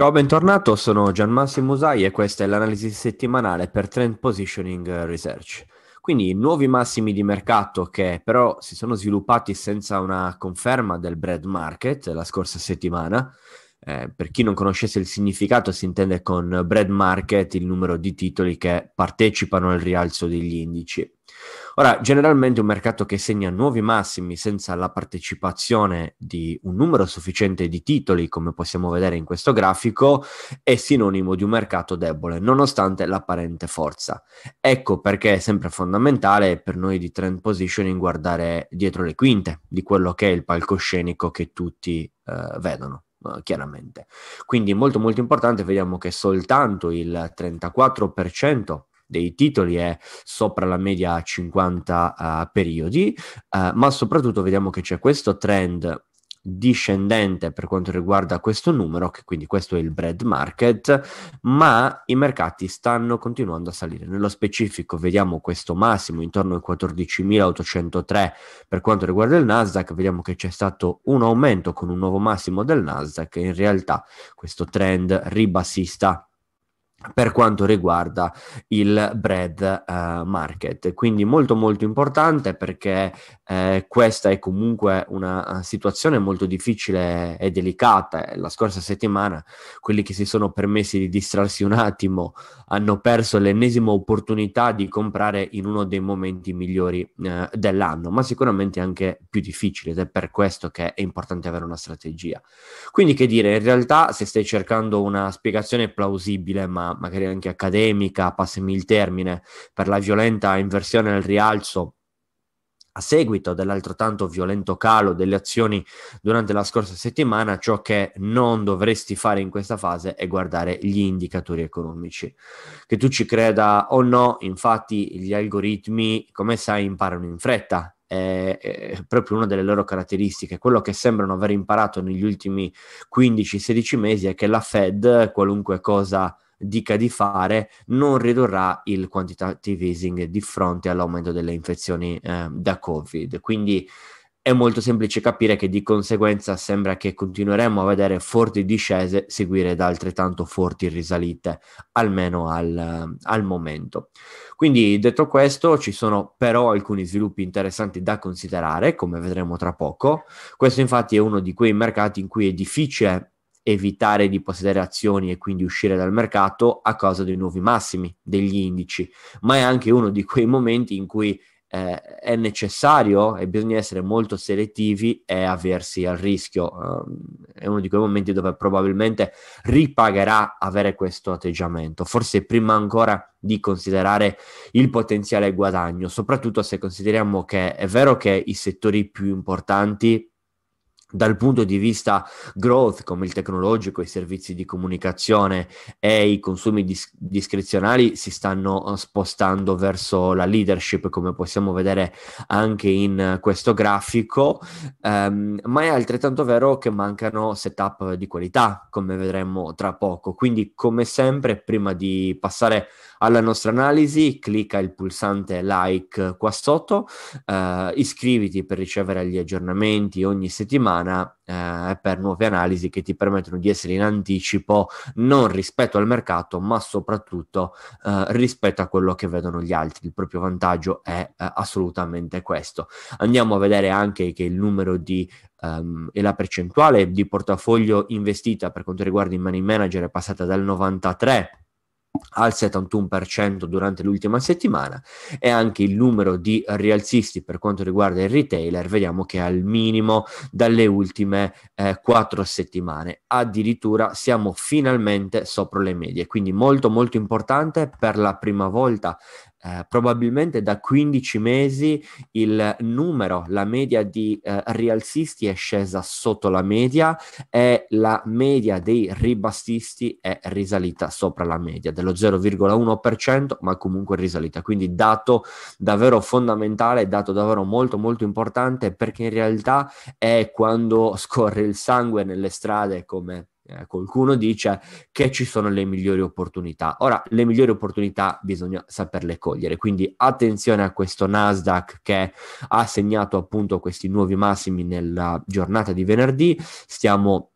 Ciao, bentornato, sono Gian Massimo Usai e questa è l'analisi settimanale per Trend Positioning Research. Quindi nuovi massimi di mercato che però si sono sviluppati senza una conferma del bread market la scorsa settimana, eh, per chi non conoscesse il significato, si intende con bread market il numero di titoli che partecipano al rialzo degli indici. Ora, generalmente un mercato che segna nuovi massimi senza la partecipazione di un numero sufficiente di titoli, come possiamo vedere in questo grafico, è sinonimo di un mercato debole, nonostante l'apparente forza. Ecco perché è sempre fondamentale per noi di trend positioning guardare dietro le quinte di quello che è il palcoscenico che tutti eh, vedono. Eh, chiaramente. Quindi molto molto importante, vediamo che soltanto il 34% dei titoli è sopra la media 50 uh, eh, periodi, eh, ma soprattutto vediamo che c'è questo trend discendente per quanto riguarda questo numero, che quindi questo è il bread market, ma i mercati stanno continuando a salire. Nello specifico vediamo questo massimo intorno ai 14.803 per quanto riguarda il Nasdaq, vediamo che c'è stato un aumento con un nuovo massimo del Nasdaq e in realtà questo trend ribassista per quanto riguarda il bread uh, market. Quindi molto molto importante perché eh, questa è comunque una eh, situazione molto difficile e delicata. Eh, la scorsa settimana quelli che si sono permessi di distrarsi un attimo hanno perso l'ennesima opportunità di comprare in uno dei momenti migliori eh, dell'anno, ma sicuramente anche più difficile ed è per questo che è importante avere una strategia. Quindi che dire, in realtà se stai cercando una spiegazione plausibile ma magari anche accademica, passami il termine, per la violenta inversione al rialzo a seguito dell'altrettanto violento calo delle azioni durante la scorsa settimana, ciò che non dovresti fare in questa fase è guardare gli indicatori economici. Che tu ci creda o no, infatti gli algoritmi, come sai, imparano in fretta. È, proprio una delle loro caratteristiche. Quello che sembrano aver imparato negli ultimi 15-16 mesi è che la Fed, qualunque cosa dica di fare non ridurrà il quantitative easing di fronte all'aumento delle infezioni eh, da Covid. Quindi è molto semplice capire che di conseguenza sembra che continueremo a vedere forti discese seguire da altrettanto forti risalite, almeno al, al, momento. Quindi detto questo, ci sono però alcuni sviluppi interessanti da considerare, come vedremo tra poco. Questo infatti è uno di quei mercati in cui è difficile evitare di possedere azioni e quindi uscire dal mercato a causa dei nuovi massimi degli indici, ma è anche uno di quei momenti in cui eh, è necessario e bisogna essere molto selettivi e aversi al rischio. Um, è uno di quei momenti dove probabilmente ripagherà avere questo atteggiamento, forse prima ancora di considerare il potenziale guadagno, soprattutto se consideriamo che è vero che i settori più importanti dal punto di vista growth come il tecnologico, i servizi di comunicazione e i consumi dis- discrezionali si stanno eh, spostando verso la leadership come possiamo vedere anche in questo grafico, um, ma è altrettanto vero che mancano setup di qualità come vedremo tra poco. Quindi come sempre prima di passare alla nostra analisi, clicca il pulsante like qua sotto, eh, iscriviti per ricevere gli aggiornamenti ogni settimana eh, per nuove analisi che ti permettono di essere in anticipo non rispetto al mercato, ma soprattutto eh, rispetto a quello che vedono gli altri. Il proprio vantaggio è eh, assolutamente questo. Andiamo a vedere anche che il numero di Um, e la percentuale di portafoglio investita per quanto riguarda i money manager è passata dal 93 al 71% durante l'ultima settimana e anche il numero di rialzisti per quanto riguarda il retailer vediamo che è al minimo dalle ultime eh, settimane addirittura siamo finalmente sopra le medie quindi molto molto importante per la prima volta eh, probabilmente da 15 mesi il numero, la media di eh, rialzisti è scesa sotto la media e la media dei ribassisti è risalita sopra la media dello 0,1%, ma comunque risalita. Quindi dato davvero fondamentale, dato davvero molto molto importante perché in realtà è quando scorre il sangue nelle strade come eh, qualcuno dice che ci sono le migliori opportunità. Ora, le migliori opportunità bisogna saperle cogliere, quindi attenzione a questo Nasdaq che ha segnato appunto questi nuovi massimi nella giornata di venerdì. Stiamo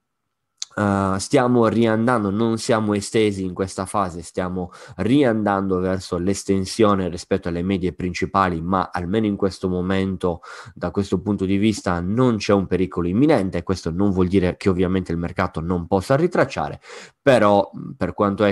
Uh, stiamo riandando, non siamo estesi in questa fase, stiamo riandando verso l'estensione rispetto alle medie principali, ma almeno in questo momento, da questo punto di vista, non c'è un pericolo imminente. Questo non vuol dire che ovviamente il mercato non possa ritracciare, però mm, per quanto,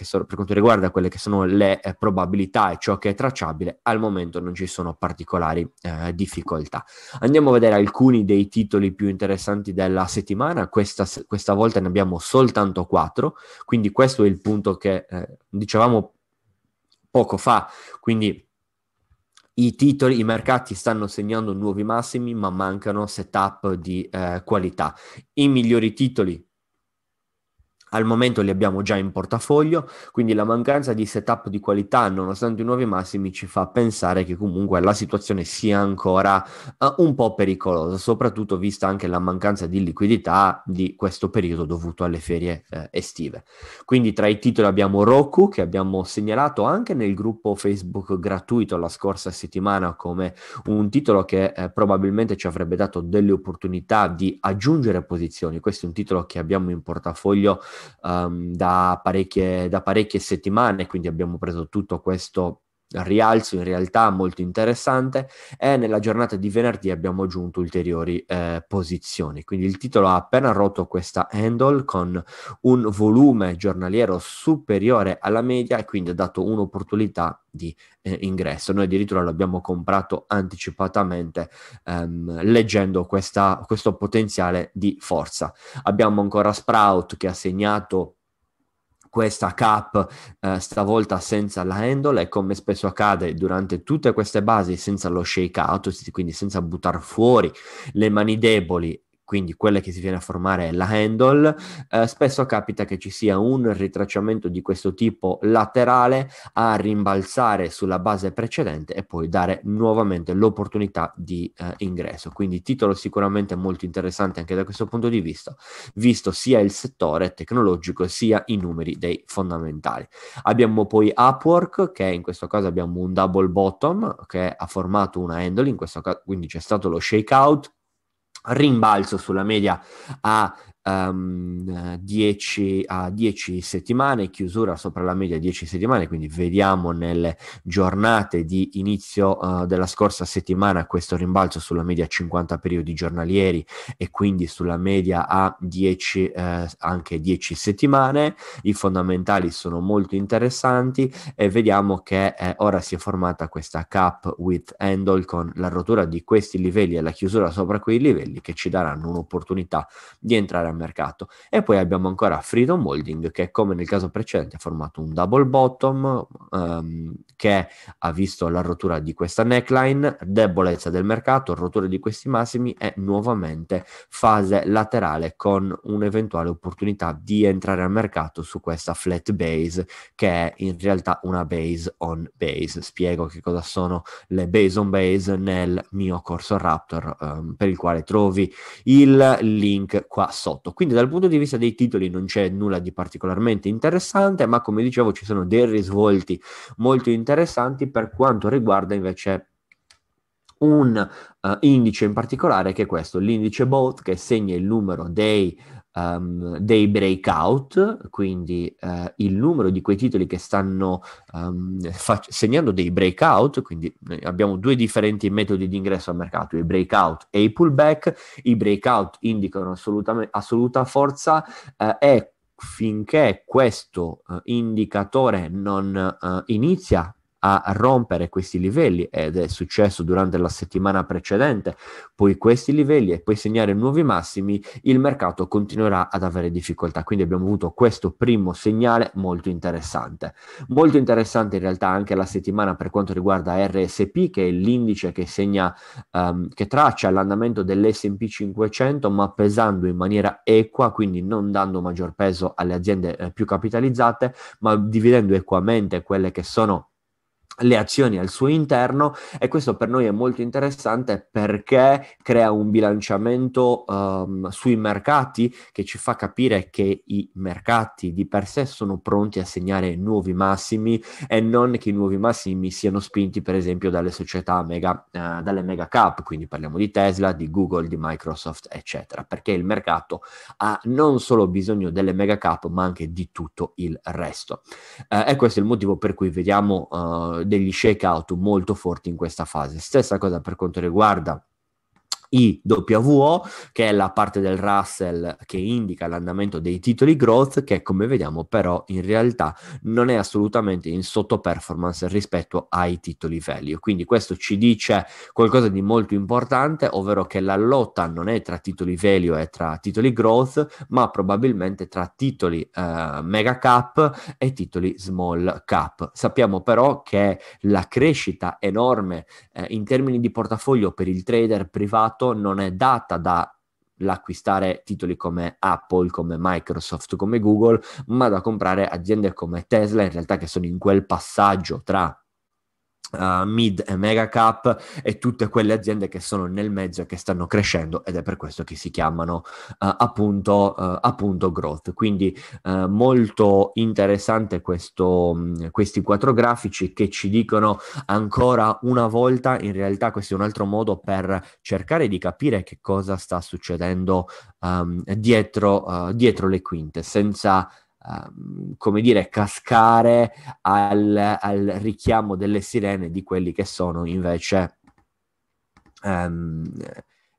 so, per quanto riguarda quelle che sono le eh, probabilità e ciò che è tracciabile, al momento non ci sono particolari eh, difficoltà. Andiamo a vedere alcuni dei titoli più interessanti della settimana. Questa, questa volta volta ne abbiamo soltanto 4, quindi questo è il punto che eh, dicevamo poco fa, quindi i titoli, i mercati stanno segnando nuovi massimi ma mancano setup di eh, qualità. I migliori titoli al momento li abbiamo già in portafoglio, quindi la mancanza di setup di qualità nonostante i nuovi massimi ci fa pensare che comunque la situazione sia ancora uh, un po' pericolosa, soprattutto vista anche la mancanza di liquidità di questo periodo dovuto alle ferie eh, estive. Quindi tra i titoli abbiamo Roku che abbiamo segnalato anche nel gruppo Facebook gratuito la scorsa settimana come un titolo che eh, probabilmente ci avrebbe dato delle opportunità di aggiungere posizioni. Questo è un titolo che abbiamo in portafoglio um, da, parecchie, da parecchie settimane, quindi abbiamo preso tutto questo rialzo in realtà molto interessante e nella giornata di venerdì abbiamo aggiunto ulteriori eh, posizioni quindi il titolo ha appena rotto questa handle con un volume giornaliero superiore alla media e quindi ha dato un'opportunità di eh, ingresso noi addirittura l'abbiamo comprato anticipatamente ehm, leggendo questa, questo potenziale di forza abbiamo ancora Sprout che ha segnato questa cap eh, stavolta senza la handle e come spesso accade durante tutte queste basi senza lo shake out, quindi senza buttare fuori le mani deboli quindi quella che si viene a formare è la handle. Eh, spesso capita che ci sia un ritracciamento di questo tipo laterale a rimbalzare sulla base precedente e poi dare nuovamente l'opportunità di eh, ingresso. Quindi titolo sicuramente molto interessante anche da questo punto di vista, visto sia il settore tecnologico sia i numeri dei fondamentali. Abbiamo poi Upwork, che in questo caso abbiamo un double bottom che ha formato una handle, in questo caso quindi c'è stato lo shakeout rimbalzo sulla media a um, ehm, 10 a 10 settimane, chiusura sopra la media 10 settimane, quindi vediamo nelle giornate di inizio uh, della scorsa settimana questo rimbalzo sulla media 50 periodi giornalieri e quindi sulla media a 10 eh, anche 10 settimane, i fondamentali sono molto interessanti e vediamo che eh, ora si è formata questa cap with handle con la rottura di questi livelli e la chiusura sopra quei livelli che ci daranno un'opportunità di entrare a mercato. E poi abbiamo ancora Freedom Holding che come nel caso precedente ha formato un double bottom um, che ha visto la rottura di questa neckline, debolezza del mercato, rottura di questi massimi e nuovamente fase laterale con un'eventuale opportunità di entrare al mercato su questa flat base che è in realtà una base on base. Spiego che cosa sono le base on base nel mio corso Raptor um, per il quale trovi il link qua sotto 8. Quindi dal punto di vista dei titoli non c'è nulla di particolarmente interessante, ma come dicevo ci sono dei risvolti molto interessanti per quanto riguarda invece un uh, indice in particolare che è questo, l'indice BOAT che segna il numero dei um, dei breakout, quindi uh, il numero di quei titoli che stanno um, fac- segnando dei breakout, quindi abbiamo due differenti metodi di ingresso al mercato, i breakout e i pullback. I breakout indicano assolutam- assoluta forza uh, e finché questo uh, indicatore non uh, inizia a rompere questi livelli ed è successo durante la settimana precedente, poi questi livelli e poi segnare nuovi massimi, il mercato continuerà ad avere difficoltà. Quindi abbiamo avuto questo primo segnale molto interessante. Molto interessante in realtà anche la settimana per quanto riguarda RSP, che è l'indice che segna, um, che traccia l'andamento dell'SP 500, ma pesando in maniera equa, quindi non dando maggior peso alle aziende eh, più capitalizzate, ma dividendo equamente quelle che sono le azioni al suo interno e questo per noi è molto interessante perché crea un bilanciamento um, sui mercati che ci fa capire che i mercati di per sé sono pronti a segnare nuovi massimi e non che i nuovi massimi siano spinti per esempio dalle società mega, eh, dalle mega cap, quindi parliamo di Tesla, di Google, di Microsoft eccetera, perché il mercato ha non solo bisogno delle mega cap ma anche di tutto il resto. Eh, e questo è il motivo per cui vediamo uh, degli shakeout molto forti in questa fase. Stessa cosa per quanto riguarda IWO, che è la parte del Russell che indica l'andamento dei titoli growth, che come vediamo però in realtà non è assolutamente in sottoperformance rispetto ai titoli value. Quindi questo ci dice qualcosa di molto importante, ovvero che la lotta non è tra titoli value e tra titoli growth, ma probabilmente tra titoli eh, mega cap e titoli small cap. Sappiamo però che la crescita enorme eh, in termini di portafoglio per il trader privato questo non è data da l'acquistare titoli come Apple, come Microsoft, come Google, ma da comprare aziende come Tesla, in realtà che sono in quel passaggio tra uh, mid e mega cap e tutte quelle aziende che sono nel mezzo e che stanno crescendo ed è per questo che si chiamano uh, appunto, uh, appunto, growth. Quindi molto interessante questo, mm, questi quattro grafici che ci dicono ancora una volta, in realtà questo è un altro modo per cercare di capire che cosa sta succedendo um, dietro, dietro le quinte, senza Ehm, come dire, cascare al, al, richiamo delle sirene di quelli che sono invece um,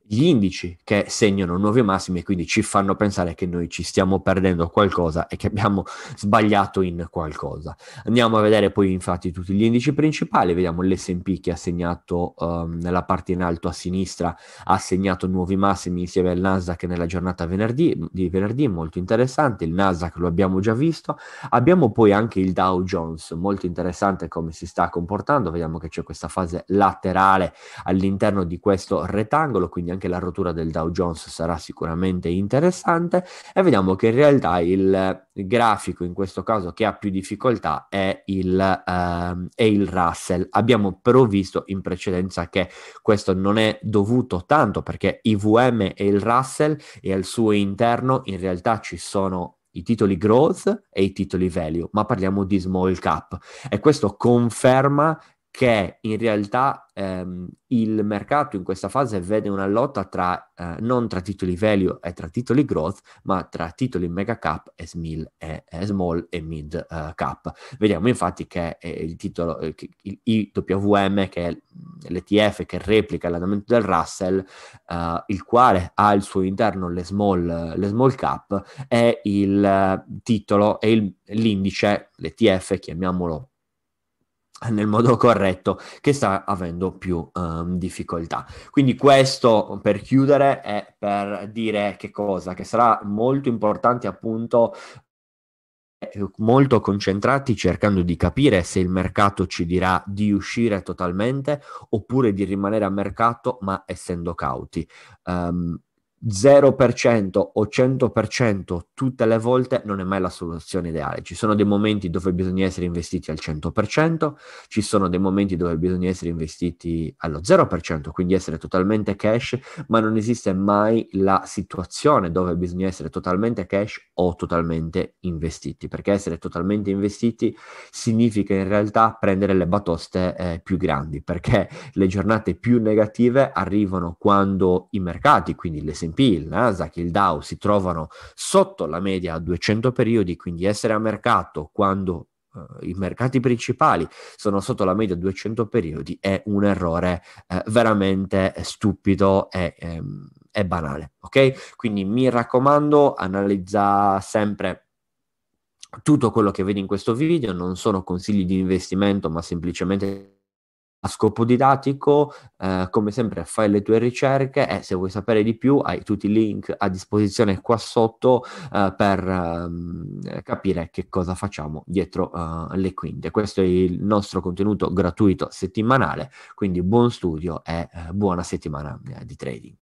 gli indici che segnano nuovi massimi e quindi ci fanno pensare che noi ci stiamo perdendo qualcosa e che abbiamo sbagliato in qualcosa. Andiamo a vedere poi infatti tutti gli indici principali, vediamo l'SP che ha segnato um, nella parte in alto a sinistra, ha segnato nuovi massimi insieme al Nasdaq nella giornata venerdì, di venerdì, molto interessante, il Nasdaq lo abbiamo già visto, abbiamo poi anche il Dow Jones, molto interessante come si sta comportando, vediamo che c'è questa fase laterale all'interno di questo rettangolo, quindi anche anche la rottura del Dow Jones sarà sicuramente interessante e vediamo che in realtà il grafico in questo caso che ha più difficoltà è il, ehm, è il Russell. Abbiamo però visto in precedenza che questo non è dovuto tanto perché IVM e il Russell e al suo interno in realtà ci sono i titoli growth e i titoli value, ma parliamo di small cap e questo conferma che in realtà ehm, il mercato in questa fase vede una lotta tra, eh, non tra titoli value e tra titoli growth, ma tra titoli mega cap e, smil, e, e small e mid eh, cap. Vediamo infatti che eh, il titolo, eh, il IWM, che è l'ETF che replica l'andamento del Russell, eh, il quale ha al suo interno le small, le small cap, è il eh, titolo, è il, l'indice, l'ETF, chiamiamolo nel modo corretto che sta avendo più um, difficoltà. Quindi questo per chiudere è per dire che cosa? Che sarà molto importante appunto eh, molto concentrati cercando di capire se il mercato ci dirà di uscire totalmente oppure di rimanere a mercato ma essendo cauti. Um, 0% o 100% tutte le volte non è mai la soluzione ideale. Ci sono dei momenti dove bisogna essere investiti al 100%, ci sono dei momenti dove bisogna essere investiti allo 0%, quindi essere totalmente cash, ma non esiste mai la situazione dove bisogna essere totalmente cash o totalmente investiti, perché essere totalmente investiti significa in realtà prendere le batoste eh, più grandi, perché le giornate più negative arrivano quando i mercati, quindi le sentenze, S&P, Nasdaq, il Dow si trovano sotto la media a 200 periodi, quindi essere a mercato quando eh, i mercati principali sono sotto la media a 200 periodi è un errore eh, veramente stupido e, e, ehm, e, banale. Ok? Quindi mi raccomando, analizza sempre. Tutto quello che vedi in questo video non sono consigli di investimento, ma semplicemente a scopo didattico, eh, come sempre fai le tue ricerche e se vuoi sapere di più hai tutti i link a disposizione qua sotto eh, per ehm, capire che cosa facciamo dietro eh, le quinte. Questo è il nostro contenuto gratuito settimanale, quindi buon studio e eh, buona settimana eh, di trading.